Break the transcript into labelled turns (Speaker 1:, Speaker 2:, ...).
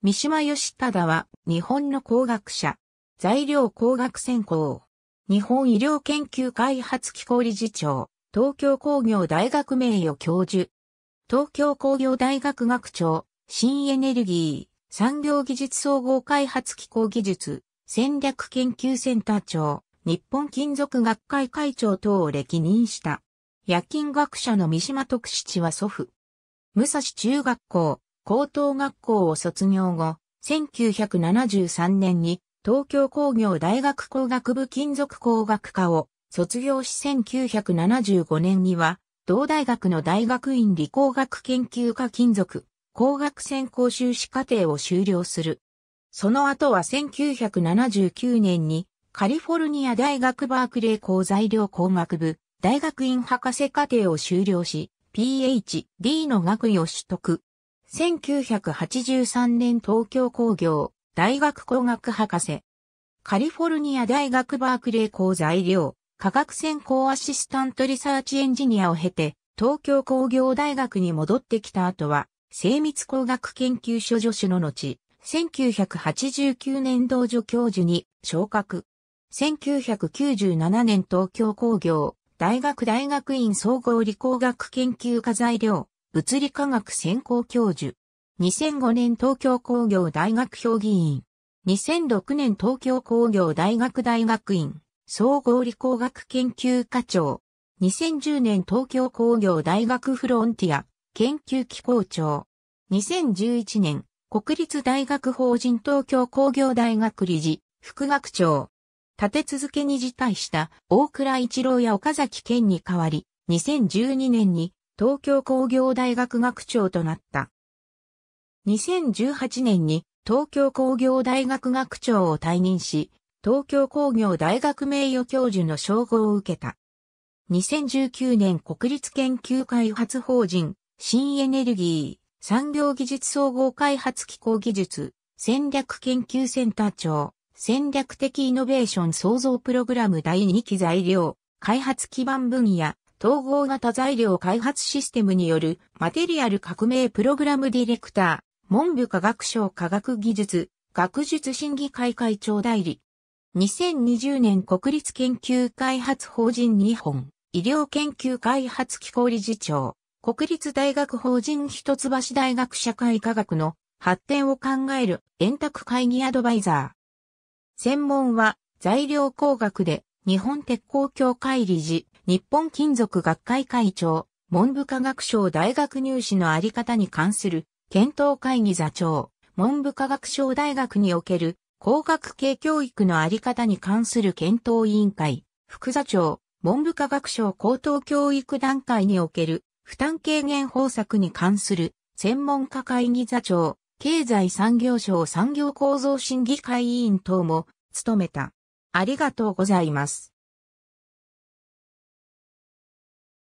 Speaker 1: 三島義忠は日本の工学者、材料工学専攻、日本医療研究開発機構理事長、東京工業大学名誉教授、東京工業大学学長、新エネルギー、産業技術総合開発機構技術、戦略研究センター長、日本金属学会会長等を歴任した。夜勤学者の三島徳七は祖父。武蔵中学校、高等学校を卒業後、1973年に東京工業大学工学部金属工学科を卒業し1975年には同大学の大学院理工学研究科金属工学専攻修士課程を修了する。その後は1979年にカリフォルニア大学バークレー工材料工学部大学院博士課程を修了し、PhD の学位を取得。1983年東京工業大学工学博士。カリフォルニア大学バークレー工材料科学専攻アシスタントリサーチエンジニアを経て東京工業大学に戻ってきた後は精密工学研究所助手の後、1989年同助教授に昇格。1997年東京工業大学大学院総合理工学研究科材料物理科学専攻教授。2005年東京工業大学評議員。2006年東京工業大学大学院総合理工学研究課長。2010年東京工業大学フロンティア研究機構長。2011年国立大学法人東京工業大学理事副学長。立て続けに辞退した大倉一郎や岡崎健に代わり、2012年に東京工業大学学長となった。2018年に東京工業大学学長を退任し、東京工業大学名誉教授の称号を受けた。2019年国立研究開発法人、新エネルギー、産業技術総合開発機構技術、戦略研究センター長、戦略的イノベーション創造プログラム第2期材料、開発基盤分野、統合型材料開発システムによるマテリアル革命プログラムディレクター、文部科学省科学技術、学術審議会会長代理。2020年国立研究開発法人日本医療研究開発機構理事長、国立大学法人一橋大学社会科学の発展を考える円卓会議アドバイザー。専門は材料工学で日本鉄鋼協会理事、日本金属学会会長、文部科学省大学入試のあり方に関する検討会議座長、文部科学省大学における工学系教育のあり方に関する検討委員会、副座長、文部科学省高等教育段階における負担軽減方策に関する専門家会議座長、経済産業省産業構造審議会委員等も務めた。ありがとうございます。